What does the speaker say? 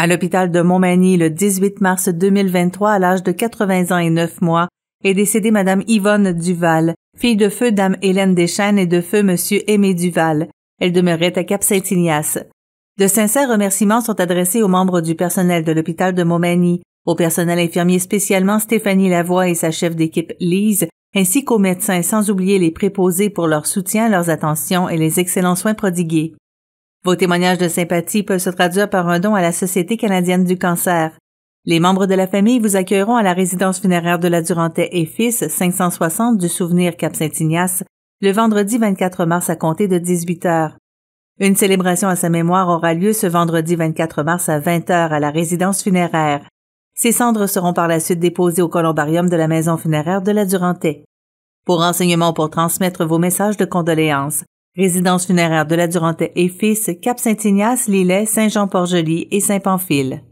à l'hôpital de Montmagny le 18 mars 2023 à l'âge de 80 ans et 9 mois est décédée Madame Yvonne Duval, fille de feu Dame Hélène Deschênes et de feu Monsieur Aimé Duval. Elle demeurait à Cap-Saint-Ignace. De sincères remerciements sont adressés aux membres du personnel de l'hôpital de Montmagny, au personnel infirmier spécialement Stéphanie Lavoie et sa chef d'équipe Lise, ainsi qu'aux médecins sans oublier les préposés pour leur soutien, leurs attentions et les excellents soins prodigués. Vos témoignages de sympathie peuvent se traduire par un don à la Société canadienne du cancer. Les membres de la famille vous accueilleront à la résidence funéraire de la Durantais et Fils, 560 du Souvenir Cap-Saint-Ignace, le vendredi 24 mars à compter de 18 heures. Une célébration à sa mémoire aura lieu ce vendredi 24 mars à 20 heures à la résidence funéraire. Ses cendres seront par la suite déposées au columbarium de la maison funéraire de la Durantais. Pour renseignements pour transmettre vos messages de condoléances, Résidence funéraire de la Durantais et Fils, Cap-Saint-Ignace, Lillet, Saint-Jean-Port-Joli et Saint-Pamphile.